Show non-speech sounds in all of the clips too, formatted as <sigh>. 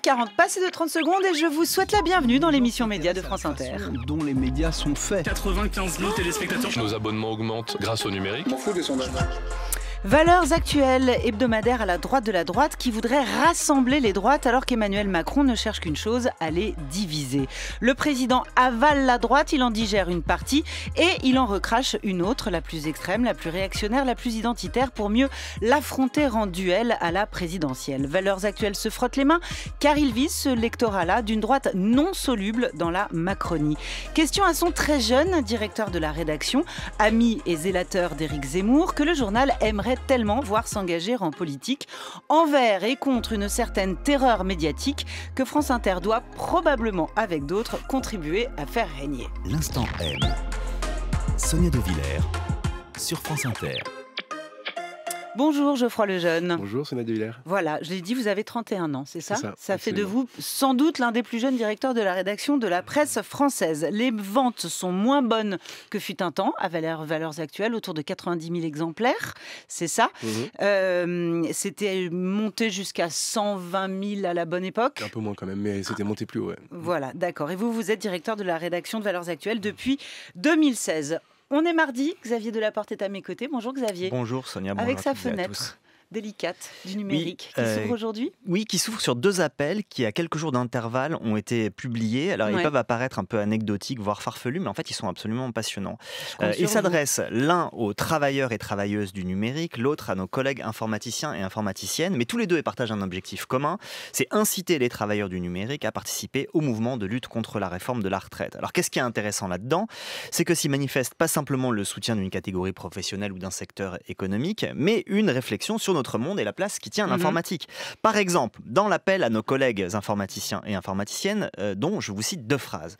40 passé de 30 secondes et je vous souhaite la bienvenue dans l'émission média de France Inter. Dont les médias sont faits. 95 000 téléspectateurs. Nos abonnements augmentent grâce au numérique. M'en des sondages. Valeurs actuelles, hebdomadaires à la droite de la droite, qui voudrait rassembler les droites alors qu'Emmanuel Macron ne cherche qu'une chose, à les diviser. Le président avale la droite, il en digère une partie et il en recrache une autre, la plus extrême, la plus réactionnaire, la plus identitaire, pour mieux l'affronter en duel à la présidentielle. Valeurs actuelles se frottent les mains car il vise ce lectorat-là d'une droite non soluble dans la Macronie. Question à son très jeune directeur de la rédaction, ami et zélateur d'Éric Zemmour, que le journal aimerait tellement voir s'engager en politique, envers et contre une certaine terreur médiatique que France Inter doit probablement, avec d'autres, contribuer à faire régner. L'instant M. Sonia De sur France Inter. Bonjour Geoffroy Lejeune. Bonjour c'est De Villers. Voilà, je l'ai dit, vous avez 31 ans, c'est ça Ça, fait de vous sans doute l'un des plus jeunes directeurs de la rédaction de la presse française. Les ventes sont moins bonnes que fut un temps, à valeurs actuelles, autour de 90 000 exemplaires, c'est ça. Mhm. Euh, c'était monté jusqu'à 120 000 à la bonne époque. Un peu moins quand même, mais ah. c'était monté plus haut. Ouais. Voilà, d'accord. Et vous, vous êtes directeur de la rédaction de Valeurs Actuelles depuis 2016. On est mardi, Xavier Delaporte est à mes côtés. Bonjour Xavier. Bonjour Sonia, Avec sa fenêtre délicate du numérique qui euh, s'ouvre aujourd'hui Oui, qui s'ouvre sur deux appels qui, à quelques jours d'intervalle, ont été publiés. Alors, ils peuvent apparaître un peu anecdotiques, voire farfelus, mais en fait, ils sont absolument passionnants. Euh, ils s'adressent l'un aux travailleurs et travailleuses du numérique, l'autre à nos collègues informaticiens et informaticiennes, mais tous les deux ils partagent un objectif commun, c'est inciter les travailleurs du numérique à participer au mouvement de lutte contre la réforme de la retraite. Alors qu'est-ce qui est intéressant là-dedans C'est que s'y manifeste pas simplement le soutien d'une catégorie professionnelle ou d'un secteur économique, mais une réflexion sur nos monde et la place qui tient mm-hmm. l'informatique. Par exemple, dans l'appel à nos collègues informaticiens et informaticiennes, euh, dont je vous cite deux phrases.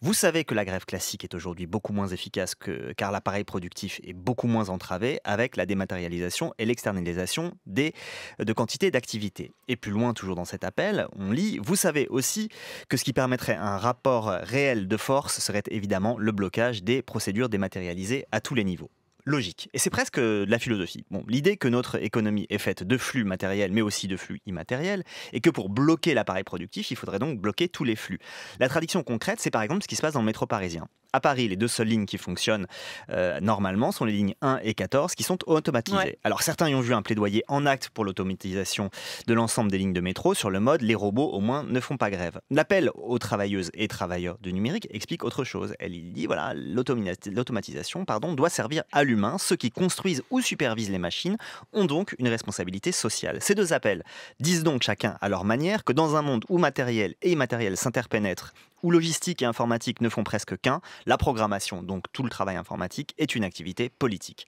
Vous savez que la grève classique est aujourd'hui beaucoup moins efficace que, car l'appareil productif est beaucoup moins entravé avec la dématérialisation et l'externalisation des, euh, de quantités d'activités. Et plus loin, toujours dans cet appel, on lit Vous savez aussi que ce qui permettrait un rapport réel de force serait évidemment le blocage des procédures dématérialisées à tous les niveaux logique. Et c'est presque euh, de la philosophie. L'idée que notre économie est faite de flux matériels, mais aussi de flux immatériels, et que pour bloquer l'appareil productif, il faudrait donc bloquer tous les flux. La traduction concrète, c'est par exemple ce qui se passe dans le métro parisien à Paris, les deux seules lignes qui fonctionnent euh, normalement sont les lignes 1 et 14 qui sont automatisées. Alors certains y ont vu un plaidoyer en acte pour l'automatisation de l'ensemble des lignes de métro sur le mode les robots au moins ne font pas grève. L'appel aux travailleuses et travailleurs du numérique explique autre chose. Elle dit voilà, l'automatisation pardon, doit servir à l'humain. Ceux qui construisent ou supervisent les machines ont donc une responsabilité sociale. Ces deux appels disent donc chacun à leur manière que dans un monde où matériel et immatériel s'interpénètrent où logistique et informatique ne font presque qu'un, la programmation, donc tout le travail informatique, est une activité politique.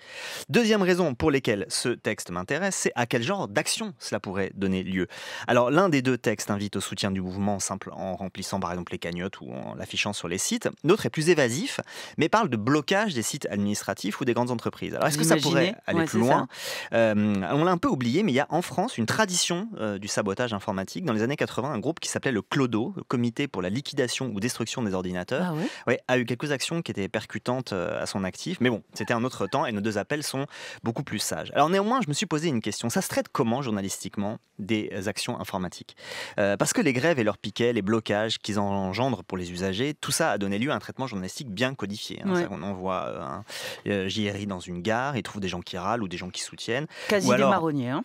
Deuxième raison pour laquelle ce texte m'intéresse, c'est à quel genre d'action cela pourrait donner lieu. Alors l'un des deux textes invite au soutien du mouvement simple en remplissant par exemple les cagnottes ou en l'affichant sur les sites. L'autre est plus évasif, mais parle de blocage des sites administratifs ou des grandes entreprises. Alors est-ce que ça pourrait aller plus loin euh, On l'a un peu oublié, mais il y a en France une tradition euh, du sabotage informatique. Dans les années 80, un groupe qui s'appelait le CLODO, le Comité pour la liquidation ou destruction des ordinateurs, ah a eu quelques actions qui étaient percutantes euh, à son actif. Mais bon, c'était un autre temps et nos deux appels sont beaucoup plus sages. Alors néanmoins, je me suis posé une question. Ça se traite comment journalistiquement des actions informatiques euh, Parce que les grèves et leurs piquets, les blocages qu'ils engendrent pour les usagers, tout ça a donné lieu à un traitement journalistique bien codifié. Hein. on envoie euh, un JRI dans une gare, il trouve des gens qui râlent ou des gens qui soutiennent. Quasi des marronniers. Hein.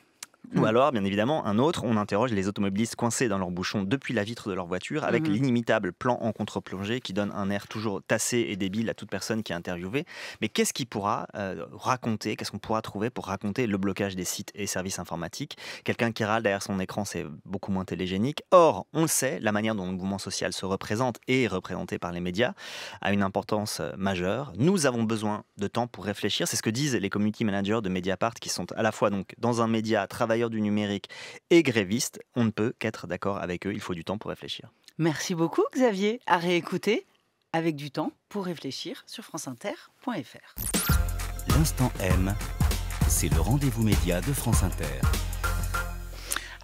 Ou mm. alors, bien évidemment, un autre, on interroge les automobilistes coincés dans leur bouchon depuis la vitre de leur voiture avec mm-hmm. l'inimitable plan en contre-plongée qui donne un air toujours tassé et débile à toute personne qui est interviewée. Mais qu'est-ce qu'il pourra euh, raconter, qu'est-ce qu'on pourra trouver pour raconter le blocage des sites et services informatiques Quelqu'un qui râle derrière son écran, c'est beaucoup moins télégénique. Or, on le sait, la manière dont le mouvement social se représente et est représenté par les médias a une importance euh, majeure. Nous avons besoin de temps pour réfléchir. C'est ce que disent les community managers de Mediapart qui sont à la fois donc dans un média travers du numérique et grévistes, on ne peut qu'être d'accord avec eux. Il faut du temps pour réfléchir. Merci beaucoup Xavier. À réécouter avec du temps pour réfléchir sur franceinter.fr. L'instant M, c'est le rendez-vous média de France Inter.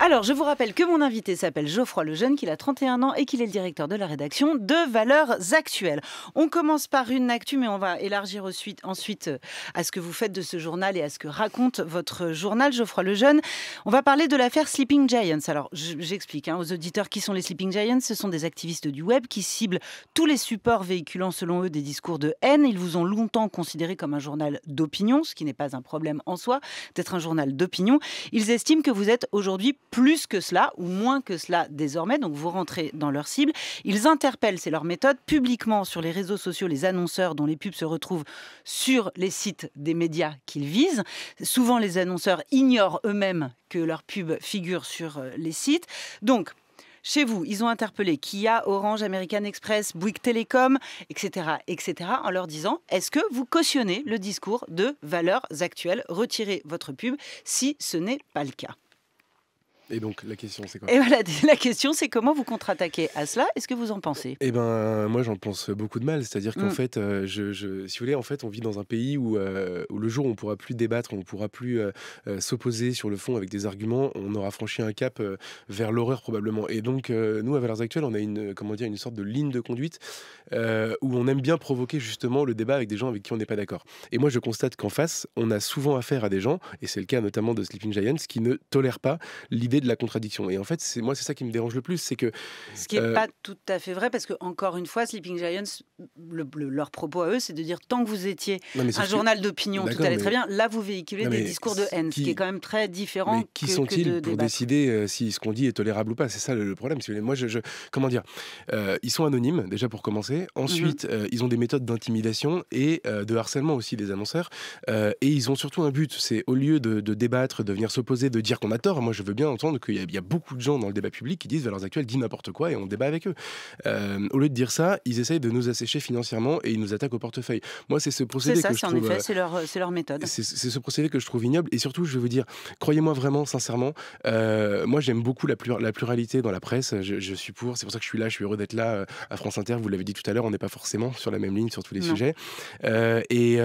Alors, je vous rappelle que mon invité s'appelle Geoffroy Lejeune, qu'il a 31 ans et qu'il est le directeur de la rédaction de Valeurs Actuelles. On commence par une actu, mais on va élargir ensuite euh, à ce que vous faites de ce journal et à ce que raconte votre journal, Geoffroy Lejeune. On va parler de l'affaire Sleeping Giants. Alors, j'explique hein, aux auditeurs qui sont les Sleeping Giants. Ce sont des activistes du web qui ciblent tous les supports véhiculant, selon eux, des discours de haine. Ils vous ont longtemps considéré comme un journal d'opinion, ce qui n'est pas un problème en soi, d'être un journal d'opinion. Ils estiment que vous êtes aujourd'hui plus que cela ou moins que cela désormais. Donc vous rentrez dans leur cible. Ils interpellent, c'est leur méthode, publiquement sur les réseaux sociaux les annonceurs dont les pubs se retrouvent sur les sites des médias qu'ils visent. Souvent les annonceurs ignorent eux-mêmes que leurs pubs figurent sur euh, les sites. Donc, chez vous, ils ont interpellé Kia, Orange, American Express, Bouygues Télécom, etc., etc., en leur disant est-ce que vous cautionnez le discours de valeurs actuelles Retirez votre pub si ce n'est pas le cas. Et donc la question c'est quoi Et <laughs> la question c'est comment vous contre-attaquez à cela Est-ce que vous en pensez Eh ben moi j'en pense beaucoup de mal, c'est-à-dire qu'en mm. fait, euh, je, si vous voulez, en fait on vit dans un pays où, euh, où le jour où on pourra plus débattre, on ne pourra plus euh, s'opposer sur le fond avec des arguments, on aura franchi un cap vers l'horreur probablement. Et donc nous à Valeurs Actuelles, on a une comment dire une sorte de ligne de conduite où on aime bien provoquer justement le débat avec des gens avec qui on n'est pas d'accord. Et moi je constate qu'en face, on a souvent affaire à des gens, et c'est le cas notamment de Sleeping Giants, qui ne tolèrent pas l'idée de la contradiction. Et en fait, c'est moi, c'est ça qui me dérange le plus, c'est que ce qui n'est euh, pas tout à fait vrai, parce que encore une fois, Sleeping Giants le, leur propos à eux, c'est de dire tant que vous étiez un journal d'opinion, tout allait mais... très bien. Là, vous véhiculez des discours de haine, ce qui est quand même très différent. Mais qui sont-ils pour décider euh, si ce qu'on dit est tolérable ou pas C'est ça le, problème. Moi, je, comment dire euh, Ils sont anonymes déjà pour commencer. Ensuite, mhm. euh, ils ont des méthodes d'intimidation et de harcèlement aussi des annonceurs. et ils ont surtout un but. C'est au lieu de, débattre, de venir s'opposer, de dire qu'on a tort. Moi, je veux bien entendre qu'il y, a beaucoup de gens dans le débat public qui disent Valeurs Actuelles dit n'importe quoi et on débat avec eux. au lieu de dire ça, ils essayent de nous assécher financièrement et ils nous attaquent au portefeuille. Moi, c'est ce procédé que je trouve. C'est en euh, c'est leur, méthode. C'est ce procédé que je trouve ignoble et surtout, je vais vous dire, croyez-moi vraiment, sincèrement, euh, moi j'aime beaucoup la, pluralité dans la presse. Je, suis pour, c'est pour ça que je suis là, je suis heureux d'être là euh, à France Inter. Vous l'avez dit tout à l'heure, on n'est pas forcément sur la même ligne sur tous les sujets. et,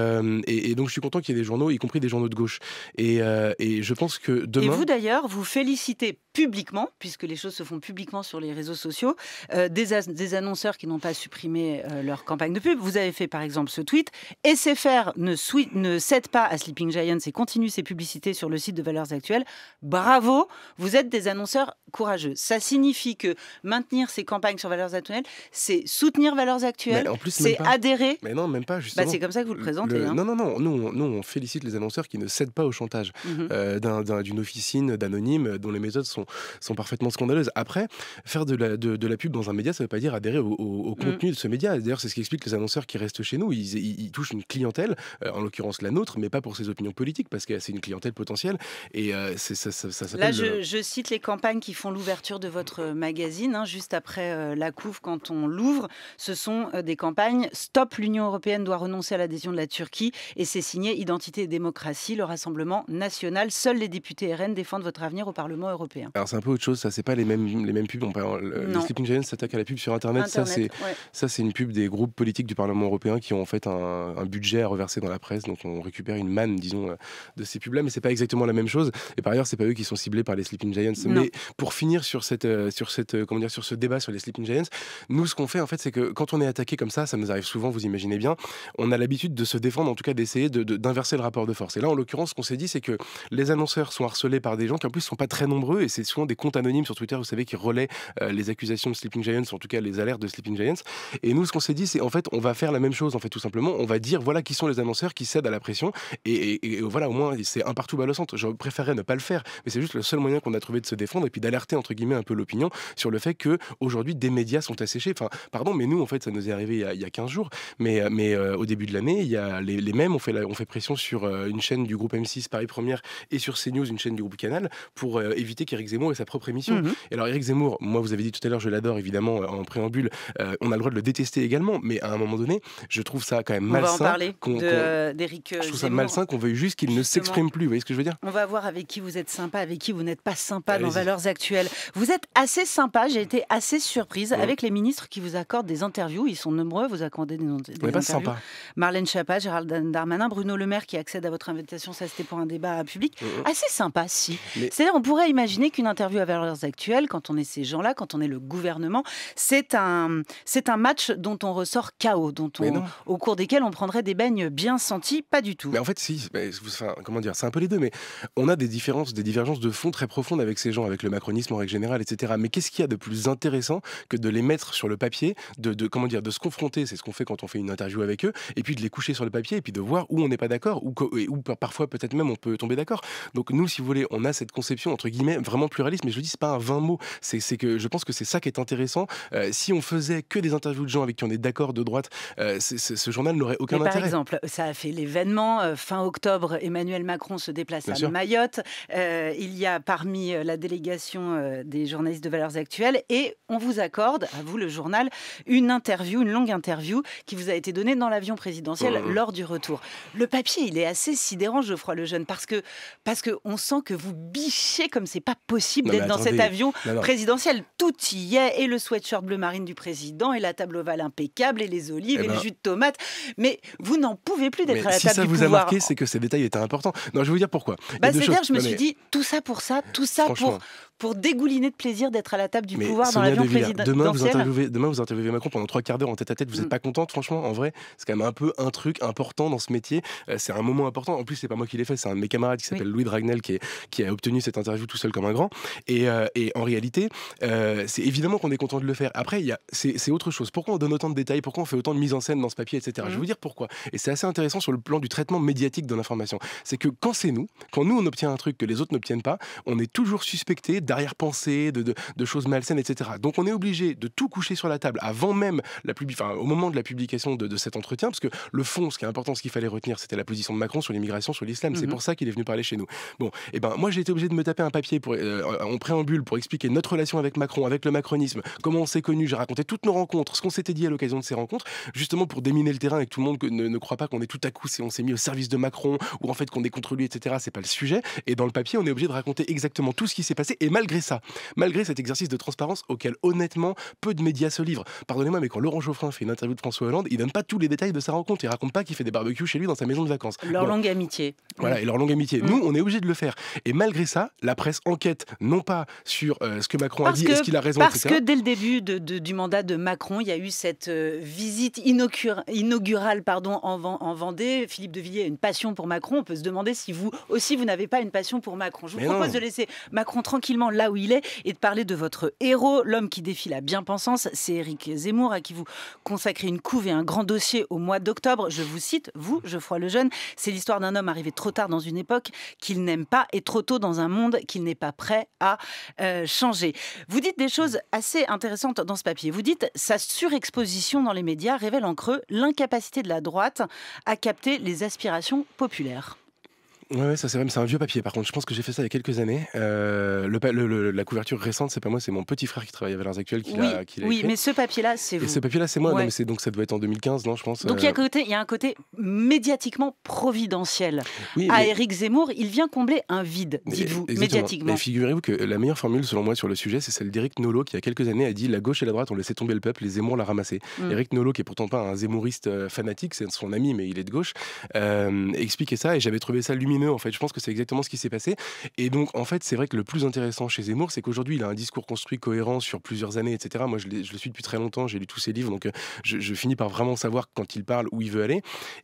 donc, je suis content qu'il y ait des journaux, y compris des journaux de gauche. Et, je pense que demain. Et vous d'ailleurs, vous félicitez publiquement, puisque les choses se font publiquement sur les réseaux sociaux, des, des, annonceurs qui n'ont pas supprimé leur leur campagne de pub. Vous avez fait par exemple ce tweet SFR ne, ne cède pas à Sleeping Giants et continue ses publicités sur le site de Valeurs Actuelles. Bravo, vous êtes des annonceurs courageux. Ça signifie que maintenir ces campagnes sur Valeurs Actuelles, c'est soutenir Valeurs Actuelles, c'est adhérer. Mais non, même pas, bah, c'est comme ça que vous le présentez. Hein. Non, non, non, nous on, on félicite les annonceurs qui ne cèdent pas au chantage mhm. euh, d'une officine, d'anonyme, dont les méthodes sont, sont parfaitement scandaleuses. Après, faire de la, de, la pub dans un média, ça ne veut pas dire adhérer au, mhm. contenu de ce média. D'ailleurs, c'est ce qui explique les annonceurs qui restent chez nous. Ils, touchent une clientèle, euh, en l'occurrence la nôtre, mais pas pour ses opinions politiques, parce que c'est une clientèle potentielle. Et euh, c'est ça, Là, euh, je, cite les campagnes qui font l'ouverture de votre magazine, hein, juste après la couve, quand on l'ouvre. Ce sont des campagnes Stop, l'Union européenne doit renoncer à l'adhésion de la Turquie. Et c'est signé Identité et démocratie, le Rassemblement national. Seuls les députés RN défendent votre avenir au Parlement européen. Alors, c'est un peu autre chose, ça, c'est pas les mêmes, les mêmes pubs. On sleeping les s'attaque à la pub sur Internet, c'est ça, c'est une pub des groupes politiques du Parlement européen qui ont en fait un, budget à reverser dans la presse. Donc on récupère une manne, disons, euh, de ces pubs-là, mais c'est pas exactement la même chose. Et par ailleurs, c'est pas eux qui sont ciblés par les Sleeping Giants. Mais pour finir sur cette, euh, sur cette, euh, comment dire, sur ce débat sur les Sleeping Giants, nous, ce qu'on fait en fait, c'est que quand on est attaqué comme ça, ça nous arrive souvent. Vous imaginez bien, on a l'habitude de se défendre, en tout cas d'essayer d'inverser de, le rapport de force. Et là, en l'occurrence, ce qu'on s'est dit, c'est que les annonceurs sont harcelés par des gens qui en plus sont pas très nombreux et c'est souvent des comptes anonymes sur Twitter, vous savez, qui relaient les accusations de Sleeping Giants, en tout cas les alertes de Sleeping Giants. Et nous, ce qu'on s'est c'est en fait, on va faire la même chose, en fait, tout simplement. On va dire, voilà qui sont les annonceurs qui cèdent à la pression. Et, voilà, au moins, c'est un partout balle au centre. Je préférerais ne pas le faire, mais c'est juste le seul moyen qu'on a trouvé de se défendre et puis d'alerter, entre guillemets, un peu l'opinion sur le fait que aujourd'hui des médias sont asséchés. Enfin, pardon, mais nous, en fait, ça nous est arrivé il y a, 15 jours. Mais, mais euh, au début de l'année, il y a les, mêmes On fait, on fait pression sur euh, une chaîne du groupe M6 Paris Première et sur CNews, une chaîne du groupe Canal, pour euh, éviter qu'Éric Zemmour ait sa propre émission. Mmh et alors, Éric Zemmour, moi, vous avez dit tout à l'heure, je l'adore évidemment en préambule. on a le droit de le détester également mais à un moment donné, je trouve ça quand même malsain. parler qu'on, euh, euh, Je trouve ça malsain qu'on veuille juste qu'il ne s'exprime plus. Vous voyez ce que je veux dire On va voir avec qui vous êtes sympa, avec qui vous n'êtes pas sympa dans Valeurs Actuelles. Vous êtes assez sympa. J'ai été assez surprise avec les ministres qui vous accordent des interviews. Ils sont nombreux. Vous accordez des, interviews. on pas sympa. Marlène Schiappa, Gérald Darmanin, Bruno Le Maire qui accède à votre invitation. Ça, c'était pour un débat public. Mm, mm. Assez sympa, si. C'est-à-dire, on pourrait imaginer qu'une interview à Valeurs Actuelles, quand on est ces gens-là, quand on est le gouvernement, c'est un, c'est un match dont on sort chaos, dont au cours desquels on prendrait des baignes bien senties, pas du tout. Mais en fait, si, comment dire, c'est un peu les deux, mais on a des différences, des divergences de fond très profondes avec ces gens, avec le macronisme en règle générale, etc. Mais qu'est-ce qu'il y a de plus intéressant que de les mettre sur le papier, de, comment dire, de se confronter, c'est ce qu'on fait quand on fait une interview avec eux, et puis de les coucher sur le papier, et puis de voir où on n'est pas d'accord, ou, ou parfois peut-être même on peut tomber d'accord. Donc nous, si vous voulez, on a cette conception entre guillemets vraiment pluraliste, mais je vous dis, c'est pas un vingt mot. C'est que je pense que c'est ça qui est intéressant. Euh, si on faisait que des interviews de gens avec qui on est d'accord d'accord de droite, euh, ce journal n'aurait aucun intérêt. Par exemple, ça a fait l'événement. Euh, fin octobre, Emmanuel Macron se déplace à Mayotte. Euh, il y a parmi la délégation des journalistes de Valeurs Actuelles et on vous accorde, à vous le journal, une interview, une longue interview qui vous a été donnée dans l'avion présidentiel mmh. lors du retour. Le papier, il est assez sidérant, Geoffroy Lejeune, parce que parce que on sent que vous bichez comme c'est pas possible d'être dans cet avion présidentiel. Tout y est, et le sweatshirt bleu marine du président, et la table ovale impeccable câbles et les olives eh et, le ben jus de tomate. Mais vous n'en pouvez plus d'être à la du pouvoir. Si ça vous a marqué, c'est que ces détails étaient importants. Non, je vais vous dire pourquoi. Bah, cest à je me suis dit, tout ça pour ça, tout ça pour, pour dégouliner de plaisir d'être à la table du pouvoir dans l'avion présidentiel. Demain vous, interviewez, demain, vous interviewez Macron pendant trois quarts d'heure en tête à tête. Vous n'êtes mm. pas contente, franchement, en vrai C'est quand même un peu un truc important dans ce métier. Euh, c'est un moment important. En plus, c'est pas moi qui l'ai fait, c'est un de mes camarades qui s'appelle Louis Dragnel qui, a obtenu cette interview tout seul comme un grand. Et, euh, en réalité, euh, c'est évidemment qu'on est content de le faire. Après, c'est autre chose. Pourquoi on donne autant de pourquoi on fait autant de mise en scène dans ce papier, etc. Je vais mhm. vous dire pourquoi. Et c'est assez intéressant sur le plan du traitement médiatique de l'information. C'est que quand c'est nous, quand nous on obtient un truc que les autres n'obtiennent pas, on est toujours suspecté d'arrière-pensée, de, choses malsaines, etc. Donc on est obligé de tout coucher sur la table avant même la pub, enfin, au moment de la publication de, cet entretien, parce que le fond, ce qui est important, ce qu'il fallait retenir, c'était la position de Macron sur l'immigration, sur l'islam. C'est mhm. pour ça qu'il est venu parler chez nous. Bon, et eh ben moi j'ai été obligé de me taper un papier pour, euh, en préambule pour expliquer notre relation avec Macron, avec le macronisme, comment on s'est connu. J'ai raconté toutes nos rencontres, ce qu'on s'était dit à l'occasion de ces rencontres, justement pour déminer le terrain et que tout le monde ne, ne croit pas qu'on est tout à coup, on s'est mis au service de Macron ou en fait qu'on est contre lui, etc. C'est pas le sujet. Et dans le papier, on est obligé de raconter exactement tout ce qui s'est passé. Et malgré ça, malgré cet exercice de transparence auquel honnêtement peu de médias se livrent, pardonnez-moi, mais quand Laurent Geoffrin fait une interview de François Hollande, il donne pas tous les détails de sa rencontre. Il raconte pas qu'il fait des barbecues chez lui dans sa maison de vacances. Leur longue amitié. Voilà, et leur longue amitié. Mm. Nous, on est obligé de le faire. Et malgré ça, la presse enquête non pas sur euh, ce que Macron a dit, est-ce qu'il a raison, parce que dès le début du mandat de Macron, il y a eu cette euh, visite inaugurale pardon, en, en, Vendée, Philippe de Villiers a une passion pour Macron. On peut se demander si vous aussi, vous n'avez pas une passion pour Macron. Je vous propose de laisser Macron tranquillement là où il est et de parler de votre héros, l'homme qui défie la bien-pensance. C'est Éric Zemmour à qui vous consacrez une couve et un grand dossier au mois d'octobre. Je vous cite, vous, Geoffroy jeune, c'est l'histoire d'un homme arrivé trop tard dans une époque qu'il n'aime pas et trop tôt dans un monde qu'il n'est pas prêt à euh, changer. Vous dites des choses assez intéressantes dans ce papier. Vous dites sa surexposition dans les médias révèle en creux l'incapacité de la droite à capter les aspirations populaires. Oui, ça c'est même c'est un vieux papier. Par contre, je pense que j'ai fait ça il y a quelques années. Euh, le, la couverture récente, c'est pas moi, c'est mon petit frère qui travaille à Valeurs Actuelles qui l'a, qui oui, mais ce papier-là, c'est vous. ce papier-là, c'est moi. c'est donc ça doit être en 2015, non Je pense. Donc il y, a euh. un côté médiatiquement providentiel. À Éric Zemmour, il vient combler un vide, dites-vous, médiatiquement. Mais figurez-vous que la meilleure formule, selon moi, sur le sujet, c'est celle d'Éric Nolot, qui il y a quelques années a dit la gauche et la droite ont laissé tomber le peuple, les Zemmour l'ont ramassé. eric mm. Éric Nolot, qui est pourtant pas un Zemmouriste euh, fanatique, c'est son ami, mais il est de gauche, euh, ça et j'avais trouvé ça lumineux en fait. Je pense que c'est exactement ce qui s'est passé. Et donc, en fait, c'est vrai que le plus intéressant chez Zemmour, c'est qu'aujourd'hui, il a un discours construit cohérent sur plusieurs années, etc. Moi, je, le suis depuis très longtemps, j'ai lu tous ses livres, donc euh, je, finis par vraiment savoir quand il parle où il veut aller.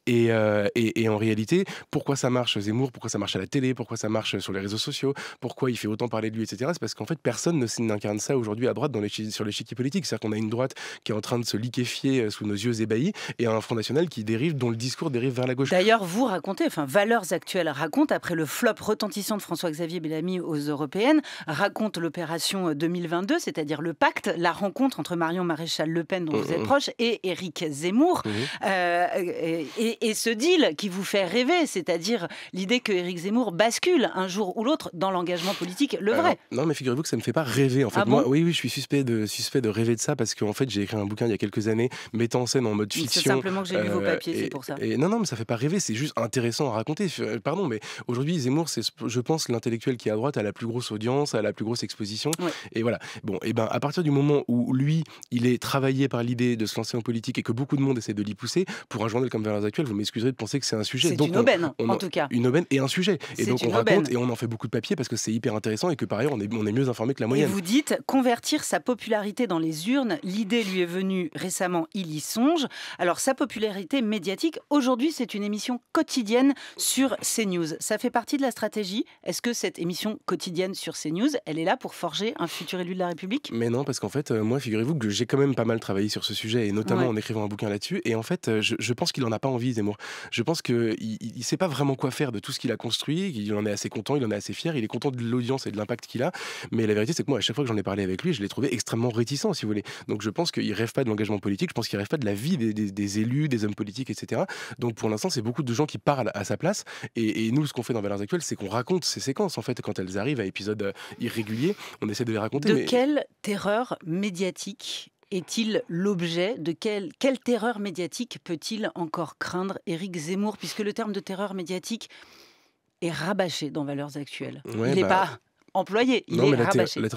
Euh, et, et, en réalité, pourquoi ça marche Zemmour, pourquoi ça marche à la télé, pourquoi ça marche sur les réseaux sociaux, pourquoi il fait autant parler de lui, etc. C'est parce qu'en fait, personne ne n'incarne ça aujourd'hui à droite dans les, sur l'échiquier politique. C'est-à-dire qu'on a une droite qui est en train de se liquéfier euh, sous nos yeux ébahis et un Front National qui dérive, dont le discours dérive vers la gauche. D'ailleurs, vous racontez, enfin, valeurs actuelles racontez raconte, après le flop retentissant de François-Xavier Bellamy aux Européennes, raconte l'opération 2022, euh, c'est-à-dire le pacte, la rencontre entre Marion Maréchal Le Pen, dont vous êtes proche, et Éric Zemmour, mm-hmm. euh, et, ce deal qui vous fait rêver, c'est-à-dire l'idée que Éric Zemmour bascule un jour ou l'autre dans l'engagement politique, le vrai. non, mais figurez-vous que ça ne me fait pas rêver. En ah fait, moi, oui, oui, je suis suspect de suspect de rêver de ça parce qu'en fait, j'ai écrit un bouquin il y a quelques années, mettant en scène en mode fiction. C'est simplement que j'ai lu vos euh, papiers, c'est pour ça. Et, non, non, mais ça fait pas rêver. C'est juste intéressant à raconter. Pardon, mais aujourd'hui, Zemmour, c'est, je pense, l'intellectuel qui est à droite a la plus grosse audience, a la plus grosse exposition. Et voilà. Bon, et eh ben, à partir du moment où lui, il est travaillé par l'idée de se lancer en politique et que beaucoup de monde essaie de l'y pousser, pour un journal comme Valeurs Actuelles, vous m'excuserez de penser que c'est un sujet. C'est une aubaine, en tout cas. Une aubaine et un sujet. Et donc, on raconte et on en fait beaucoup de papier parce que c'est hyper intéressant et que par ailleurs, on est, on est mieux informé que la moyenne. Et vous dites convertir sa popularité dans les urnes. L'idée lui est venue récemment, il y songe. Alors, sa popularité médiatique, aujourd'hui, c'est une émission quotidienne sur CNews. Ça fait partie de la stratégie. Est-ce que cette émission quotidienne sur CNews, elle est là pour forger un futur élu de la République Mais non, parce qu'en fait, euh, moi, figurez-vous que j'ai quand même pas mal travaillé sur ce sujet, et notamment en écrivant un bouquin là-dessus. Et en fait, euh, je, pense qu'il en a pas envie, Zemmour. Je pense qu'il ne sait pas vraiment quoi faire de tout ce qu'il a construit. Il en est assez content, il en est assez fier, il est content de l'audience et de l'impact qu'il a. Mais la vérité, c'est que moi, à chaque fois que j'en ai parlé avec lui, je l'ai trouvé extrêmement réticent, si vous voulez. Donc je pense qu'il rêve pas de l'engagement politique, je pense qu'il rêve pas de la vie des, élus, des hommes politiques, etc. Donc pour l'instant, c'est beaucoup de gens qui parlent à sa place. et et nous, ce qu'on fait dans Valeurs Actuelles, c'est qu'on raconte ces séquences. En fait, quand elles arrivent à épisodes euh, irréguliers, on essaie de les raconter. De quelle terreur médiatique est-il l'objet de quelle, quelle terreur médiatique peut-il encore craindre Éric Zemmour Puisque le terme de terreur médiatique est rabâché dans Valeurs Actuelles. Il n'est bah, pas employé. Il non, mais la,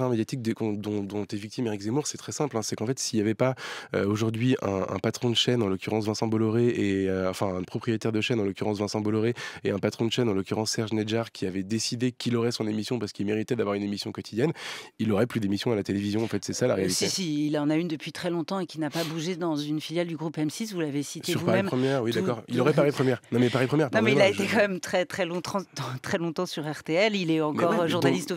médiatique dont, dont, est victime Eric Zemmour, c'est très simple. Hein. C'est qu'en fait, s'il n'y avait pas euh, aujourd'hui un, patron de chaîne, en l'occurrence Vincent Bolloré, et euh, enfin un propriétaire de chaîne, en l'occurrence Vincent Bolloré, et un patron de chaîne, en l'occurrence Serge Nedjar, qui avait décidé qu'il aurait son émission parce qu'il méritait d'avoir une émission quotidienne, il n'aurait plus d'émission à la télévision. En fait, c'est ça la euh, réalité. Si, si, il en a une depuis très longtemps et qui n'a pas bougé dans une filiale du groupe M6. Vous l'avez cité Sur Paris Première, oui, d'accord. Il aurait Paris <laughs> Première. Non, mais Paris Première. Non, mais il a été quand même très, très longtemps, <laughs> très longtemps sur RTL. Il est encore journaliste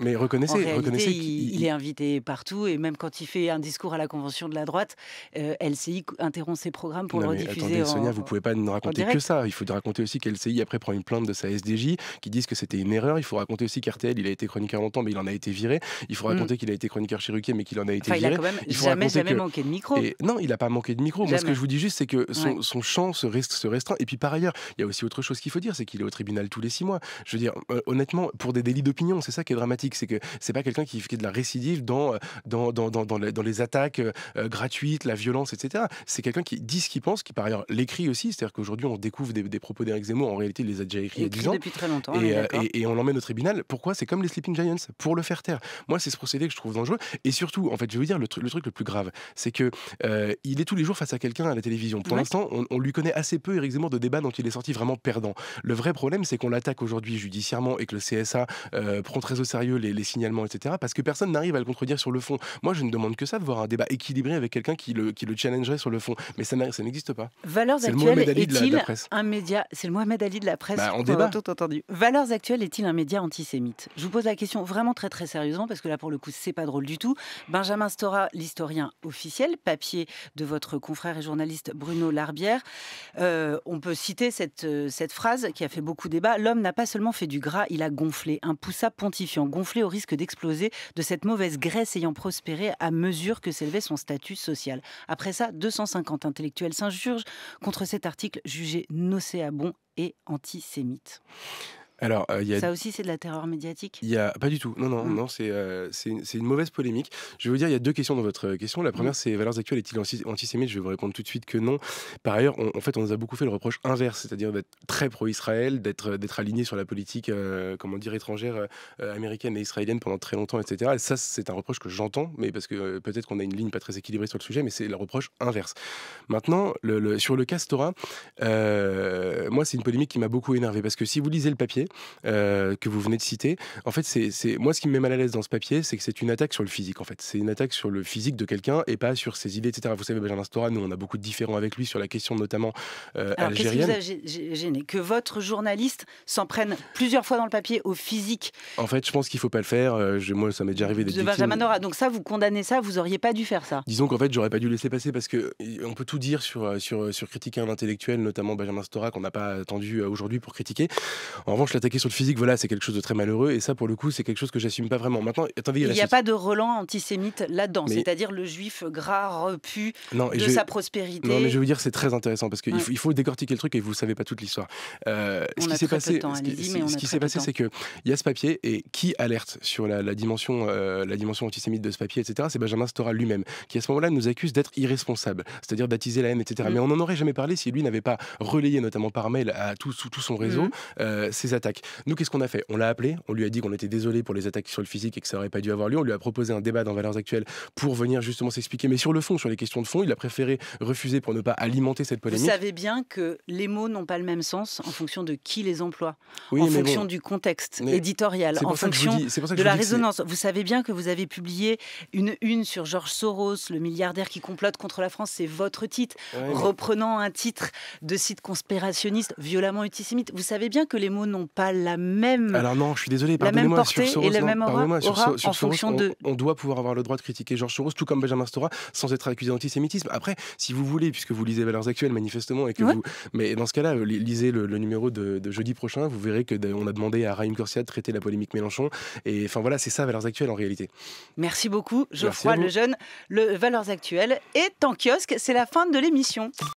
mais reconnaissez, reconnaissez il, est invité partout et même quand il fait un discours à la convention de la droite, euh, LCI interrompt ses programmes pour le rediffuser. Attendez, Sonia, vous pouvez pas ne raconter que ça. Il faut raconter aussi qu'LCI après prend une plainte de sa SDJ qui disent que c'était une erreur. Il faut raconter aussi qu'RTL, il a été chroniqueur longtemps, mais il en a été viré. Il faut mm. raconter qu'il a été chroniqueur chiruqué, mais qu'il en a été viré. Il a jamais, manqué de micro. Et... Non, il n'a pas manqué de micro. ce que je vous dis juste, c'est que son, son champ se, risque se, restreint. Et puis par ailleurs, il y a aussi autre chose qu'il faut dire, c'est qu'il est au tribunal tous les six mois. Je veux dire, euh, honnêtement, pour des délits d'opinion, c'est ça qui est dramatique, c'est que c'est pas quelqu'un qui fait de la récidive dans euh, dans, dans, dans, dans, les, attaques euh, euh, gratuites, la violence, etc. C'est quelqu'un qui dit ce qu'il pense, qui par ailleurs l'écrit aussi. C'est-à-dire qu'aujourd'hui, on découvre des, propos d'Éric Zemmour. En réalité, il les a déjà écrits il y a 10 ans. Depuis très longtemps. Hein, et, on l'emmène au tribunal. Pourquoi C'est comme les Sleeping Giants, pour le faire taire. Moi, c'est ce procédé que je trouve dangereux. Et surtout, en fait, je vais vous dire le, le truc le plus grave, c'est que il est tous les jours face à quelqu'un à la télévision. Pour l'instant, on, lui connaît assez peu, Éric Zemmour, de débats dont il est sorti vraiment perdant. Le vrai problème, c'est qu'on l'attaque aujourd'hui judiciairement et que le CSA prend très au sérieux les, signalements, etc. Parce que personne n'arrive à le contredire sur le fond. Moi, je ne demande que ça, de voir un débat équilibré avec quelqu'un qui le, qui le challengerait sur le fond. Mais ça n'existe pas. Valeurs actuelles est-il un média C'est le Mohamed Ali de la presse. Bah, débat. Tout entendu. Valeurs actuelles est-il un média antisémite Je vous pose la question vraiment très très sérieusement parce que là, pour le coup, c'est pas drôle du tout. Benjamin Stora, l'historien officiel, papier de votre confrère et journaliste Bruno Larbière. Euh, on peut citer cette, euh, cette phrase qui a fait beaucoup débat. L'homme n'a pas seulement fait du gras, il a gonflé un poussin pontifiant, gonflé au risque d'exploser de cette mauvaise Grèce ayant prospéré à mesure que s'élevait son statut social. Après ça, 250 intellectuels s'injurgent contre cet article jugé nocéabond et antisémite. Alors, ça aussi, c'est de la terreur médiatique. y a pas du tout. Non, non, mmh. non, c'est une, mauvaise polémique. Je vais vous dire, il y a deux questions dans votre question. La première, mmh. c'est valeurs actuelles est-il antisémite Je vais vous répondre tout de suite que non. Par ailleurs, en fait, on nous a beaucoup fait le reproche inverse, c'est-à-dire d'être très pro-Israël, d'être aligné sur la politique, comment dire, étrangère américaine et israélienne pendant très longtemps, etc. ça, c'est un reproche que j'entends, mais parce que peut-être qu'on a une ligne pas très équilibrée sur le sujet, mais c'est le reproche inverse. Maintenant, le, sur le castora, moi, c'est une polémique qui m'a beaucoup énervé parce que si vous lisez le papier euh, que vous venez de citer, en fait, c'est moi ce qui me met mal à l'aise dans ce papier, c'est que c'est une attaque sur le physique. En fait, c'est une attaque sur le physique de quelqu'un et pas sur ses idées, etc. Vous savez, Benjamin Stora, nous on a beaucoup de différends avec lui sur la question notamment euh, Alors, algérienne. Qu'est-ce qui vous a gêné que votre journaliste s'en prenne plusieurs fois dans le papier au physique En fait, je pense qu'il faut pas le faire. Euh, moi, ça m'est déjà arrivé de Benjamin Stora, Donc ça, vous condamnez ça, vous auriez pas dû faire ça. Disons qu'en fait, j'aurais pas dû laisser passer parce que euh, on peut tout dire sur sur sur critiquer un intellectuel, notamment Benjamin Stora, qu'on n'a pas attendu aujourd'hui pour critiquer. En revanche, attaquer sur le physique, voilà, c'est quelque chose de très malheureux. Et ça, pour le coup, c'est quelque chose que j'assume pas vraiment. Maintenant, attendez, il n'y a, pas de relent antisémite là-dedans, c'est-à-dire le juif gras, repu de sa prospérité. Non, mais je veux dire, c'est très intéressant parce qu'il faut, faut décortiquer le truc et vous savez pas toute l'histoire. Euh, ce qui s'est passé, ce qui s'est passé, c'est que il y a ce papier et qui alerte sur la, dimension, euh, la dimension antisémite de ce papier, etc. C'est Benjamin Stora lui-même qui à ce moment-là nous accuse d'être irresponsable, c'est-à-dire d'attiser la haine, etc. Mm. Mais on n'en aurait jamais parlé si lui n'avait pas relayé, notamment par mail à tout, tout son réseau, ces mm. euh, attaques. Nous, qu'est-ce qu'on a fait On l'a appelé, on lui a dit qu'on était désolé pour les attaques sur le physique et que ça n'aurait pas dû avoir lieu. On lui a proposé un débat dans Valeurs Actuelles pour venir justement s'expliquer. Mais sur le fond, sur les questions de fond, il a préféré refuser pour ne pas alimenter cette polémique. Vous savez bien que les mots n'ont pas le même sens en fonction de qui les emploie, en fonction du contexte éditorial, en fonction de la résonance. Vous savez bien que vous avez publié une une sur Georges Soros, le milliardaire qui complote contre la France, c'est votre titre, reprenant un titre de site conspirationniste violemment antisémite. Vous savez bien que les mots n'ont pas la même. Alors non, je suis désolé, Et la même aura, en fonction on, on, doit pouvoir avoir le droit de critiquer Georges Soros, tout comme Benjamin Stora, sans être accusé d'antisémitisme. Après, si vous voulez, puisque vous lisez Valeurs Actuelles manifestement, et que vous, mais dans ce cas-là, euh, lisez le, numéro de, jeudi prochain, vous verrez que on a demandé à Raïm Corsia de traiter la polémique Mélenchon. Et enfin voilà, c'est ça Valeurs Actuelles en réalité. Merci beaucoup, Geoffroy Lejeune. Le Valeurs Actuelles est en kiosque. C'est la fin de l'émission.